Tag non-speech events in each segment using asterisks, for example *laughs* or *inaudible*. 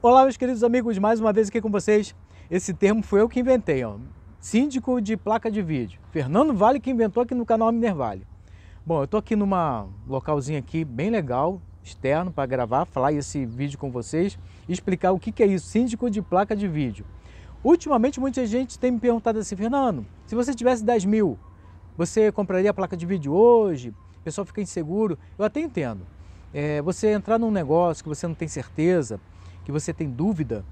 Olá, meus queridos amigos, mais uma vez aqui com vocês. Esse termo foi eu que inventei, ó. síndico de placa de vídeo. Fernando Vale que inventou aqui no canal Minervale. Bom, eu estou aqui numa localzinha aqui bem legal, externo, para gravar, falar esse vídeo com vocês, e explicar o que, que é isso, síndico de placa de vídeo. Ultimamente, muita gente tem me perguntado assim, Fernando, se você tivesse 10 mil, você compraria a placa de vídeo hoje? O pessoal fica inseguro. Eu até entendo. É, você entrar num negócio que você não tem certeza, que você tem dúvida,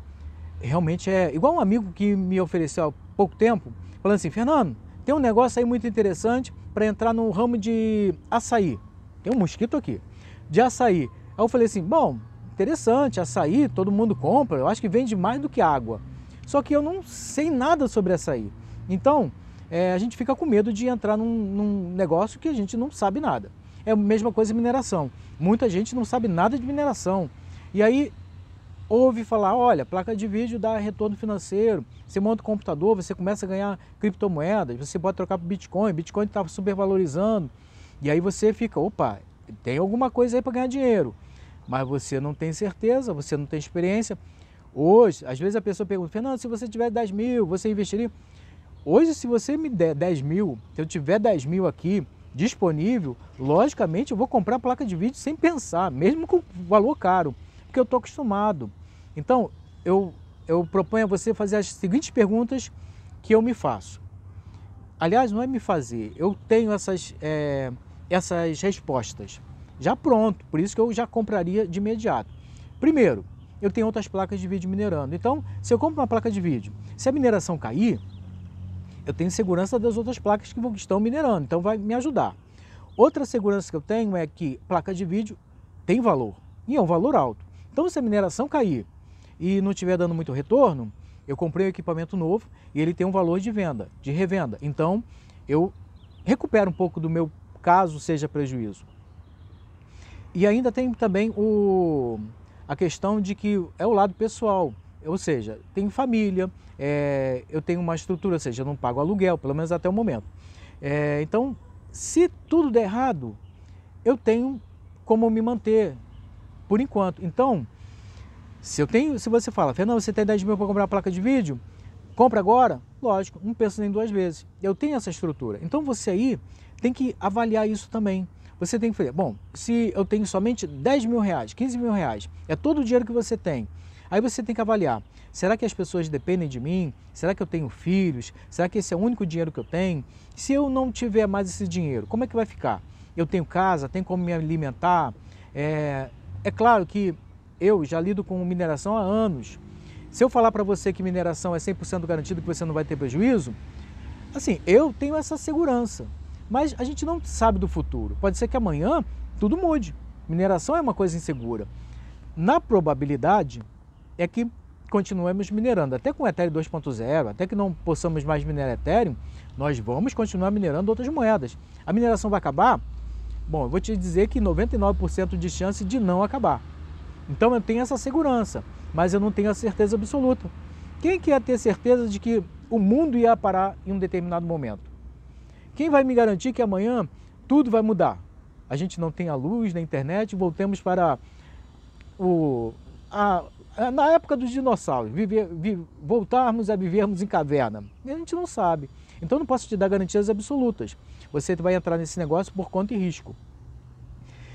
realmente é igual um amigo que me ofereceu há pouco tempo, falando assim, Fernando, tem um negócio aí muito interessante para entrar no ramo de açaí. Tem um mosquito aqui, de açaí. Aí eu falei assim, bom, interessante, açaí, todo mundo compra, eu acho que vende mais do que água. Só que eu não sei nada sobre açaí. Então, é, a gente fica com medo de entrar num, num negócio que a gente não sabe nada. É a mesma coisa mineração. Muita gente não sabe nada de mineração. E aí ouve falar, olha, placa de vídeo dá retorno financeiro, você monta o um computador, você começa a ganhar criptomoedas, você pode trocar para Bitcoin, Bitcoin está supervalorizando, e aí você fica, opa, tem alguma coisa aí para ganhar dinheiro, mas você não tem certeza, você não tem experiência. Hoje, às vezes a pessoa pergunta, Fernando, se você tiver 10 mil, você investiria? Hoje, se você me der 10 mil, se eu tiver 10 mil aqui disponível, logicamente eu vou comprar placa de vídeo sem pensar, mesmo com valor caro que eu estou acostumado. Então, eu, eu proponho a você fazer as seguintes perguntas que eu me faço. Aliás, não é me fazer, eu tenho essas, é, essas respostas já pronto, por isso que eu já compraria de imediato. Primeiro, eu tenho outras placas de vídeo minerando. Então, se eu compro uma placa de vídeo, se a mineração cair, eu tenho segurança das outras placas que estão minerando, então vai me ajudar. Outra segurança que eu tenho é que placa de vídeo tem valor, e é um valor alto. Então, se a mineração cair e não estiver dando muito retorno, eu comprei um equipamento novo e ele tem um valor de venda, de revenda. Então, eu recupero um pouco do meu caso seja prejuízo. E ainda tem também o, a questão de que é o lado pessoal, ou seja, tenho família, é, eu tenho uma estrutura, ou seja, eu não pago aluguel, pelo menos até o momento. É, então, se tudo der errado, eu tenho como me manter, por enquanto. Então, se eu tenho, se você fala, Fernando, você tem 10 mil para comprar uma placa de vídeo, compra agora, lógico, não pensa nem duas vezes. Eu tenho essa estrutura. Então você aí tem que avaliar isso também. Você tem que fazer, bom, se eu tenho somente 10 mil reais, 15 mil reais, é todo o dinheiro que você tem. Aí você tem que avaliar, será que as pessoas dependem de mim? Será que eu tenho filhos? Será que esse é o único dinheiro que eu tenho? Se eu não tiver mais esse dinheiro, como é que vai ficar? Eu tenho casa, tenho como me alimentar? É, é claro que eu já lido com mineração há anos. Se eu falar para você que mineração é 100% garantido que você não vai ter prejuízo, assim, eu tenho essa segurança. Mas a gente não sabe do futuro. Pode ser que amanhã tudo mude. Mineração é uma coisa insegura. Na probabilidade é que continuemos minerando. Até com o Ethereum 2.0, até que não possamos mais minerar Ethereum, nós vamos continuar minerando outras moedas. A mineração vai acabar? Bom, eu vou te dizer que 99% de chance de não acabar. Então eu tenho essa segurança, mas eu não tenho a certeza absoluta. Quem quer ter certeza de que o mundo ia parar em um determinado momento? Quem vai me garantir que amanhã tudo vai mudar? A gente não tem a luz na internet, voltemos para o a, a, na época dos dinossauros, viver, vi, voltarmos a vivermos em caverna. A gente não sabe. Então não posso te dar garantias absolutas você vai entrar nesse negócio por conta e risco.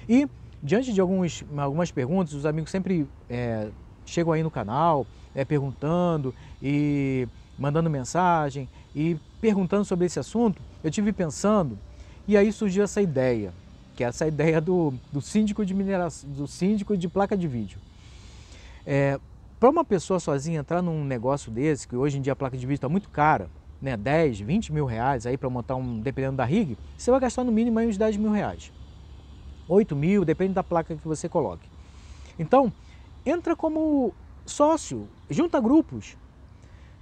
E diante de alguns, algumas perguntas, os amigos sempre é, chegam aí no canal é, perguntando e mandando mensagem e perguntando sobre esse assunto. Eu tive pensando e aí surgiu essa ideia, que é essa ideia do, do síndico de mineração, do síndico de placa de vídeo. É, para uma pessoa sozinha entrar num negócio desse, que hoje em dia a placa de vídeo está muito cara, né, 10, 20 mil reais aí para montar um, dependendo da rig, você vai gastar no mínimo aí uns 10 mil reais. 8 mil, depende da placa que você coloque. Então, entra como sócio, junta grupos.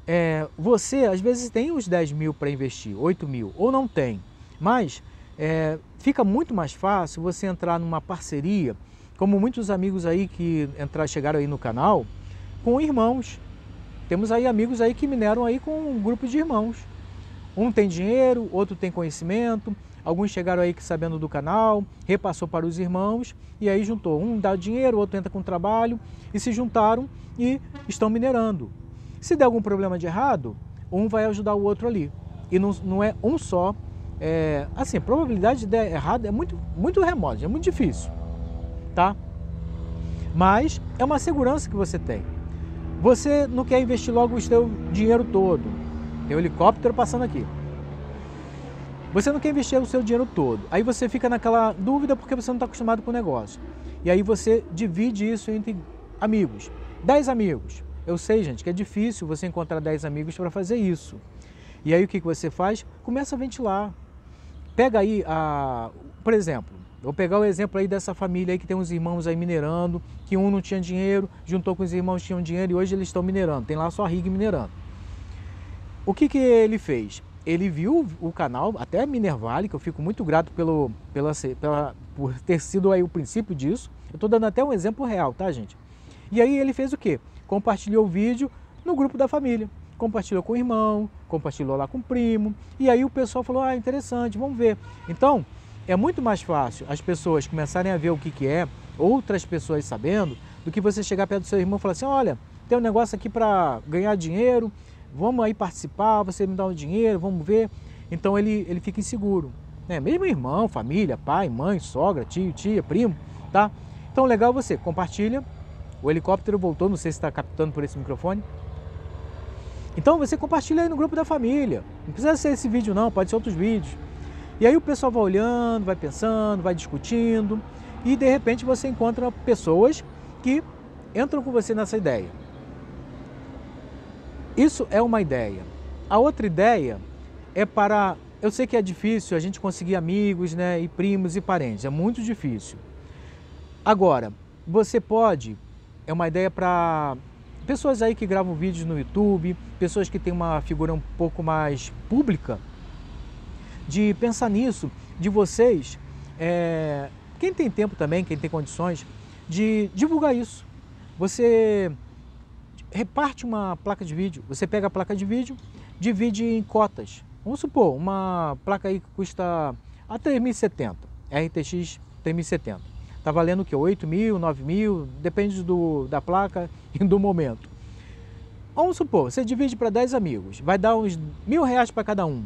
É, você às vezes tem os 10 mil para investir, 8 mil, ou não tem, mas é, fica muito mais fácil você entrar numa parceria, como muitos amigos aí que entrar, chegaram aí no canal, com irmãos, temos aí amigos aí que mineram aí com um grupo de irmãos. Um tem dinheiro, outro tem conhecimento, alguns chegaram aí que sabendo do canal, repassou para os irmãos e aí juntou. Um dá dinheiro, outro entra com trabalho e se juntaram e estão minerando. Se der algum problema de errado, um vai ajudar o outro ali. E não, não é um só. É, assim, a probabilidade de dar errado é muito, muito remota, é muito difícil, tá? Mas é uma segurança que você tem. Você não quer investir logo o seu dinheiro todo. Tem um helicóptero passando aqui. Você não quer investir o seu dinheiro todo. Aí você fica naquela dúvida porque você não está acostumado com o negócio. E aí você divide isso entre amigos. 10 amigos. Eu sei, gente, que é difícil você encontrar 10 amigos para fazer isso. E aí o que, que você faz? Começa a ventilar. Pega aí, a, por exemplo, Vou pegar o exemplo aí dessa família aí que tem uns irmãos aí minerando, que um não tinha dinheiro, juntou com os irmãos que tinham dinheiro e hoje eles estão minerando. Tem lá só rig minerando. O que, que ele fez? Ele viu o canal, até Minervale, que eu fico muito grato pelo, pela, pela, por ter sido aí o princípio disso. Eu estou dando até um exemplo real, tá, gente? E aí ele fez o quê? Compartilhou o vídeo no grupo da família. Compartilhou com o irmão, compartilhou lá com o primo. E aí o pessoal falou, ah, interessante, vamos ver. Então, é muito mais fácil as pessoas começarem a ver o que, que é, outras pessoas sabendo, do que você chegar perto do seu irmão e falar assim: olha, tem um negócio aqui para ganhar dinheiro, vamos aí participar, você me dá um dinheiro, vamos ver. Então ele, ele fica inseguro. Né? Mesmo irmão, família, pai, mãe, sogra, tio, tia, primo, tá? Então legal você, compartilha. O helicóptero voltou, não sei se está captando por esse microfone. Então você compartilha aí no grupo da família. Não precisa ser esse vídeo não, pode ser outros vídeos. E aí o pessoal vai olhando, vai pensando, vai discutindo e de repente você encontra pessoas que entram com você nessa ideia. Isso é uma ideia. A outra ideia é para. Eu sei que é difícil a gente conseguir amigos, né, e primos e parentes, é muito difícil. Agora, você pode, é uma ideia para pessoas aí que gravam vídeos no YouTube, pessoas que têm uma figura um pouco mais pública, de pensar nisso, de vocês, é, quem tem tempo também, quem tem condições, de divulgar isso. Você reparte uma placa de vídeo, você pega a placa de vídeo, divide em cotas. Vamos supor, uma placa aí que custa a 3070, RTX 3070. Está valendo o que? 8 mil, 9 mil, depende do, da placa *laughs* e do momento. Vamos supor, você divide para 10 amigos, vai dar uns mil reais para cada um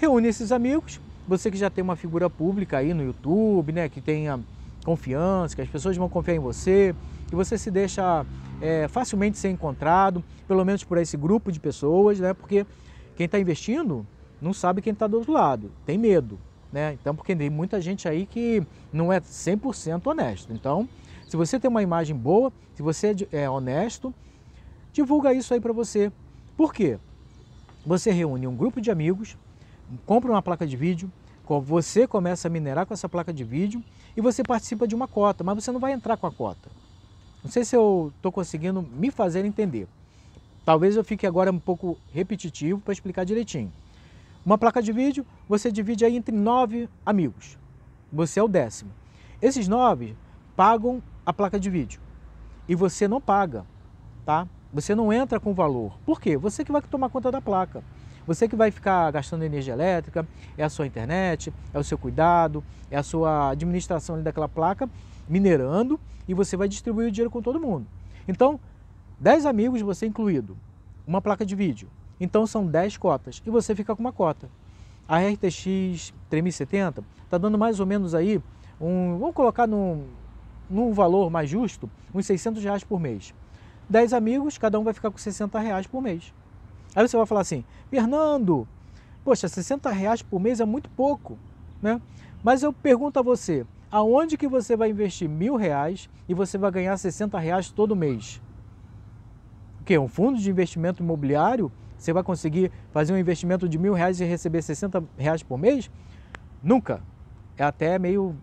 reúne esses amigos, você que já tem uma figura pública aí no YouTube, né, que tenha confiança, que as pessoas vão confiar em você, que você se deixa é, facilmente ser encontrado, pelo menos por esse grupo de pessoas, né, porque quem está investindo não sabe quem está do outro lado, tem medo, né, então porque tem muita gente aí que não é 100% honesto, então se você tem uma imagem boa, se você é, é honesto, divulga isso aí para você, por quê? Você reúne um grupo de amigos, compra uma placa de vídeo, você começa a minerar com essa placa de vídeo e você participa de uma cota, mas você não vai entrar com a cota. Não sei se eu estou conseguindo me fazer entender. Talvez eu fique agora um pouco repetitivo para explicar direitinho. Uma placa de vídeo você divide aí entre nove amigos. Você é o décimo. Esses nove pagam a placa de vídeo e você não paga, tá? Você não entra com valor. Por quê? Você que vai tomar conta da placa. Você que vai ficar gastando energia elétrica, é a sua internet, é o seu cuidado, é a sua administração daquela placa, minerando, e você vai distribuir o dinheiro com todo mundo. Então, 10 amigos, você incluído, uma placa de vídeo. Então são 10 cotas e você fica com uma cota. A RTX 3070 está dando mais ou menos aí, um, vamos colocar num, num valor mais justo, uns 600 reais por mês. 10 amigos, cada um vai ficar com 60 reais por mês. Aí você vai falar assim, Fernando, poxa, 60 reais por mês é muito pouco, né? Mas eu pergunto a você, aonde que você vai investir mil reais e você vai ganhar 60 reais todo mês? O quê? Um fundo de investimento imobiliário? Você vai conseguir fazer um investimento de mil reais e receber 60 reais por mês? Nunca. É até meio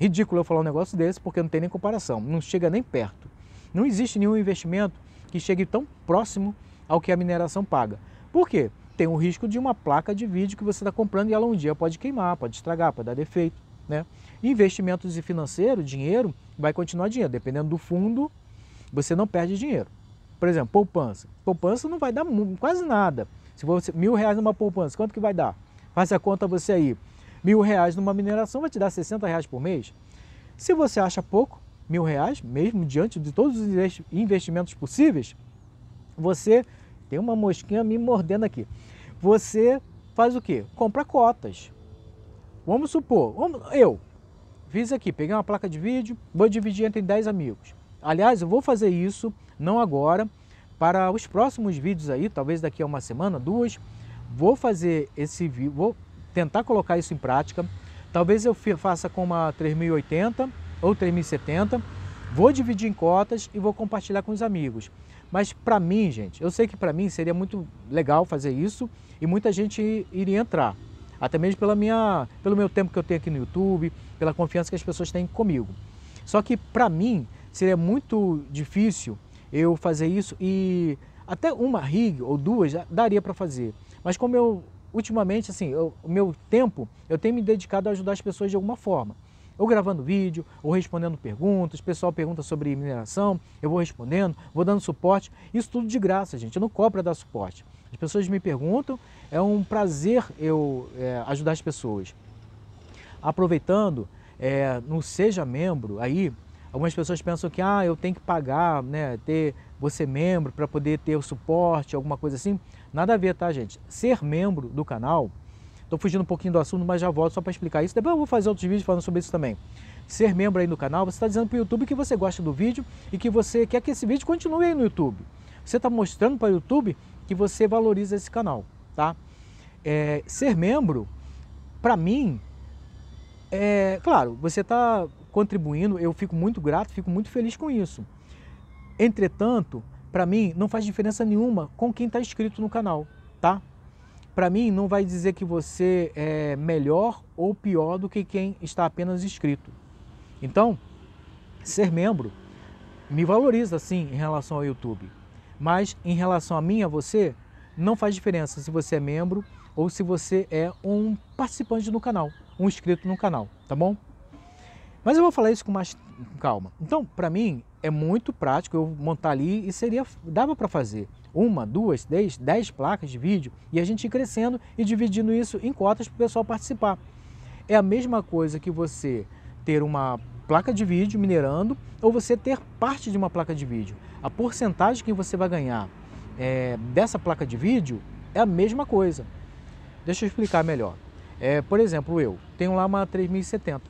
ridículo eu falar um negócio desse, porque não tem nem comparação, não chega nem perto. Não existe nenhum investimento que chegue tão próximo ao que a mineração paga. Por quê? Tem o risco de uma placa de vídeo que você está comprando e ela um dia pode queimar, pode estragar, pode dar defeito. Né? Investimentos e financeiro, dinheiro, vai continuar dinheiro. Dependendo do fundo, você não perde dinheiro. Por exemplo, poupança. Poupança não vai dar quase nada. Se você mil reais numa poupança, quanto que vai dar? Faça a conta você aí. Mil reais numa mineração vai te dar 60 reais por mês. Se você acha pouco, mil reais, mesmo diante de todos os investimentos possíveis, você tem uma mosquinha me mordendo aqui. Você faz o quê? Compra cotas. Vamos supor, eu fiz aqui, peguei uma placa de vídeo, vou dividir entre 10 amigos. Aliás, eu vou fazer isso, não agora, para os próximos vídeos aí, talvez daqui a uma semana, duas, vou fazer esse vídeo, vou tentar colocar isso em prática. Talvez eu faça com uma 3080 ou 3070, vou dividir em cotas e vou compartilhar com os amigos. Mas para mim, gente, eu sei que para mim seria muito legal fazer isso e muita gente iria entrar. Até mesmo pela minha, pelo meu tempo que eu tenho aqui no YouTube, pela confiança que as pessoas têm comigo. Só que para mim seria muito difícil eu fazer isso e até uma rig ou duas daria para fazer. Mas como eu ultimamente assim, o meu tempo, eu tenho me dedicado a ajudar as pessoas de alguma forma ou gravando vídeo, ou respondendo perguntas, o pessoal pergunta sobre mineração, eu vou respondendo, vou dando suporte, isso tudo de graça, gente, eu não cobro para dar suporte. As pessoas me perguntam, é um prazer eu é, ajudar as pessoas. Aproveitando, é, no Seja Membro, aí algumas pessoas pensam que ah, eu tenho que pagar, né, ter você membro para poder ter o suporte, alguma coisa assim. Nada a ver, tá, gente? Ser membro do canal Estou fugindo um pouquinho do assunto, mas já volto só para explicar isso. Depois eu vou fazer outros vídeos falando sobre isso também. Ser membro aí no canal, você está dizendo para o YouTube que você gosta do vídeo e que você quer que esse vídeo continue aí no YouTube. Você está mostrando para o YouTube que você valoriza esse canal, tá? É, ser membro, para mim, é claro, você está contribuindo, eu fico muito grato, fico muito feliz com isso. Entretanto, para mim, não faz diferença nenhuma com quem está inscrito no canal, tá? para mim, não vai dizer que você é melhor ou pior do que quem está apenas inscrito. Então, ser membro me valoriza sim em relação ao YouTube, mas em relação a mim, a você, não faz diferença se você é membro ou se você é um participante no canal, um inscrito no canal, tá bom? Mas eu vou falar isso com mais calma. Então, para mim, é muito prático eu montar ali e seria dava para fazer uma, duas, dez, dez placas de vídeo e a gente ir crescendo e dividindo isso em cotas para o pessoal participar. É a mesma coisa que você ter uma placa de vídeo minerando ou você ter parte de uma placa de vídeo. A porcentagem que você vai ganhar é, dessa placa de vídeo é a mesma coisa. Deixa eu explicar melhor. É, por exemplo, eu tenho lá uma 3070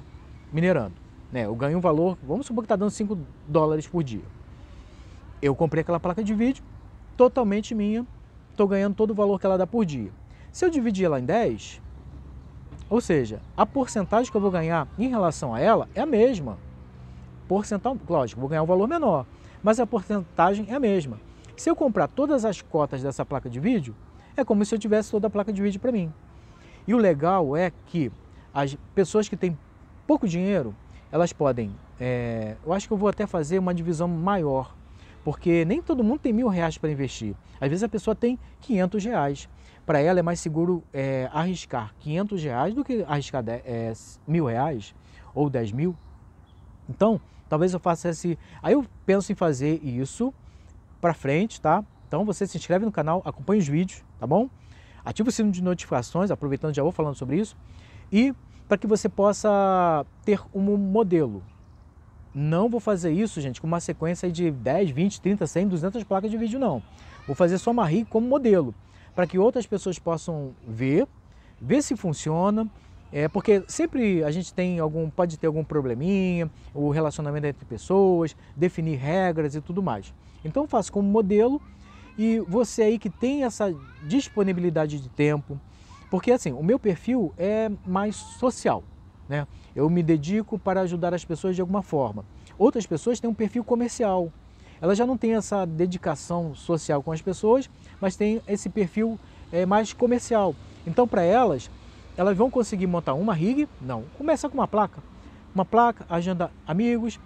minerando. Né? Eu ganho um valor, vamos supor que está dando 5 dólares por dia. Eu comprei aquela placa de vídeo, totalmente minha, estou ganhando todo o valor que ela dá por dia. Se eu dividir ela em 10, ou seja, a porcentagem que eu vou ganhar em relação a ela é a mesma. Porcentagem, lógico, vou ganhar um valor menor, mas a porcentagem é a mesma. Se eu comprar todas as cotas dessa placa de vídeo, é como se eu tivesse toda a placa de vídeo para mim. E o legal é que as pessoas que têm pouco dinheiro, elas podem. É, eu acho que eu vou até fazer uma divisão maior porque nem todo mundo tem mil reais para investir. Às vezes a pessoa tem 500 reais. Para ela é mais seguro é, arriscar 500 reais do que arriscar é, mil reais ou 10 mil. Então, talvez eu faça esse. Aí eu penso em fazer isso para frente, tá? Então você se inscreve no canal, acompanha os vídeos, tá bom? Ativa o sino de notificações, aproveitando já vou falando sobre isso, e para que você possa ter um modelo, não vou fazer isso, gente, com uma sequência de 10, 20, 30, 100, 200 placas de vídeo, não. Vou fazer só uma RIC como modelo, para que outras pessoas possam ver, ver se funciona, é, porque sempre a gente tem algum, pode ter algum probleminha, o relacionamento entre pessoas, definir regras e tudo mais. Então faço como modelo e você aí que tem essa disponibilidade de tempo, porque assim, o meu perfil é mais social, né? Eu me dedico para ajudar as pessoas de alguma forma. Outras pessoas têm um perfil comercial. Elas já não têm essa dedicação social com as pessoas, mas têm esse perfil é, mais comercial. Então, para elas, elas vão conseguir montar uma rig? Não. Começa com uma placa. Uma placa, agenda amigos,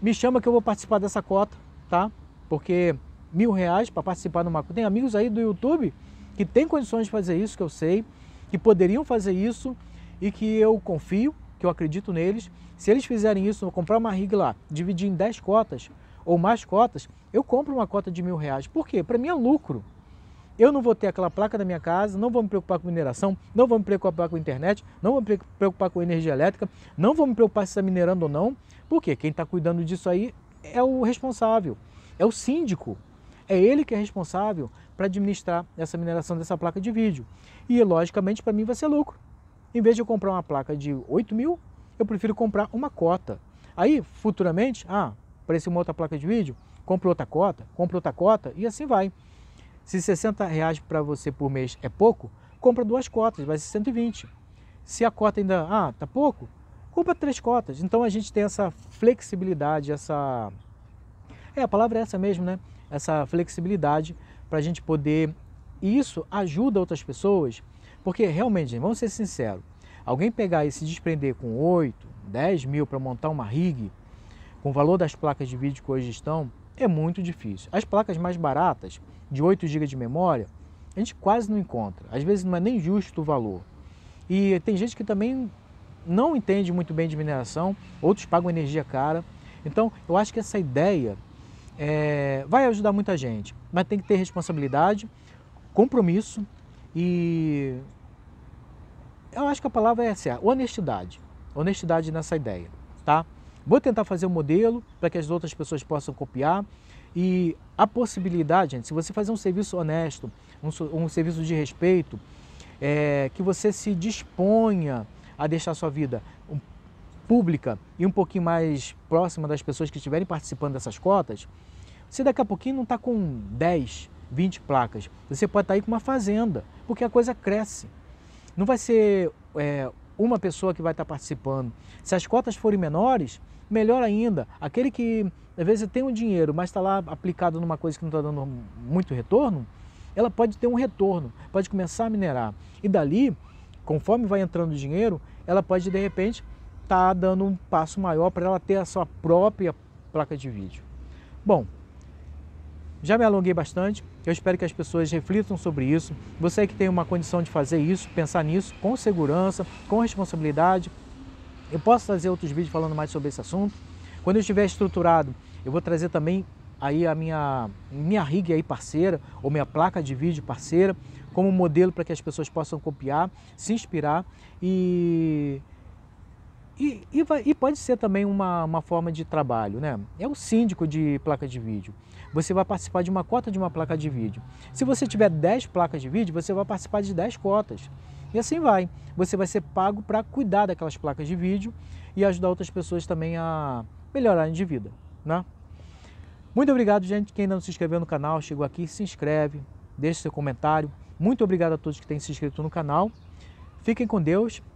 me chama que eu vou participar dessa cota, tá? Porque mil reais para participar numa cota. Tem amigos aí do YouTube que têm condições de fazer isso, que eu sei, que poderiam fazer isso, e que eu confio, que eu acredito neles. Se eles fizerem isso, comprar uma rig lá, dividir em 10 cotas ou mais cotas, eu compro uma cota de mil reais. Por quê? Para mim é lucro. Eu não vou ter aquela placa da minha casa, não vou me preocupar com mineração, não vou me preocupar com internet, não vou me preocupar com energia elétrica, não vou me preocupar se está minerando ou não. Por quê? Quem está cuidando disso aí é o responsável, é o síndico. É ele que é responsável para administrar essa mineração dessa placa de vídeo. E, logicamente, para mim vai ser lucro. Em vez de eu comprar uma placa de 8 mil, eu prefiro comprar uma cota. Aí, futuramente, ah, apareceu uma outra placa de vídeo, compro outra cota, compro outra cota e assim vai. Se 60 reais para você por mês é pouco, compra duas cotas, vai ser 120. Se a cota ainda, ah, tá pouco, compra três cotas. Então a gente tem essa flexibilidade, essa. É, a palavra é essa mesmo, né? Essa flexibilidade para a gente poder. E isso ajuda outras pessoas porque realmente, vamos ser sinceros, alguém pegar e se desprender com 8, 10 mil para montar uma rig, com o valor das placas de vídeo que hoje estão, é muito difícil. As placas mais baratas, de 8 GB de memória, a gente quase não encontra. Às vezes não é nem justo o valor. E tem gente que também não entende muito bem de mineração, outros pagam energia cara. Então, eu acho que essa ideia é, vai ajudar muita gente, mas tem que ter responsabilidade, compromisso e eu acho que a palavra é essa, é honestidade. Honestidade nessa ideia, tá? Vou tentar fazer um modelo para que as outras pessoas possam copiar e a possibilidade, gente, se você fazer um serviço honesto, um, um serviço de respeito, é, que você se disponha a deixar a sua vida pública e um pouquinho mais próxima das pessoas que estiverem participando dessas cotas, você daqui a pouquinho não está com 10, 20 placas. Você pode estar tá aí com uma fazenda, porque a coisa cresce. Não vai ser é, uma pessoa que vai estar tá participando. Se as cotas forem menores, melhor ainda. Aquele que às vezes tem um dinheiro, mas está lá aplicado numa coisa que não está dando muito retorno, ela pode ter um retorno, pode começar a minerar. E dali, conforme vai entrando o dinheiro, ela pode de repente estar tá dando um passo maior para ela ter a sua própria placa de vídeo. Bom, já me alonguei bastante, eu espero que as pessoas reflitam sobre isso. Você que tem uma condição de fazer isso, pensar nisso com segurança, com responsabilidade. Eu posso fazer outros vídeos falando mais sobre esse assunto. Quando eu estiver estruturado, eu vou trazer também aí a minha minha rig aí parceira ou minha placa de vídeo parceira como modelo para que as pessoas possam copiar, se inspirar e e, e, e, pode ser também uma, uma forma de trabalho, né? É o síndico de placa de vídeo. Você vai participar de uma cota de uma placa de vídeo. Se você tiver 10 placas de vídeo, você vai participar de 10 cotas. E assim vai. Você vai ser pago para cuidar daquelas placas de vídeo e ajudar outras pessoas também a melhorarem de vida, né? Muito obrigado, gente. Quem ainda não se inscreveu no canal, chegou aqui, se inscreve, deixe seu comentário. Muito obrigado a todos que têm se inscrito no canal. Fiquem com Deus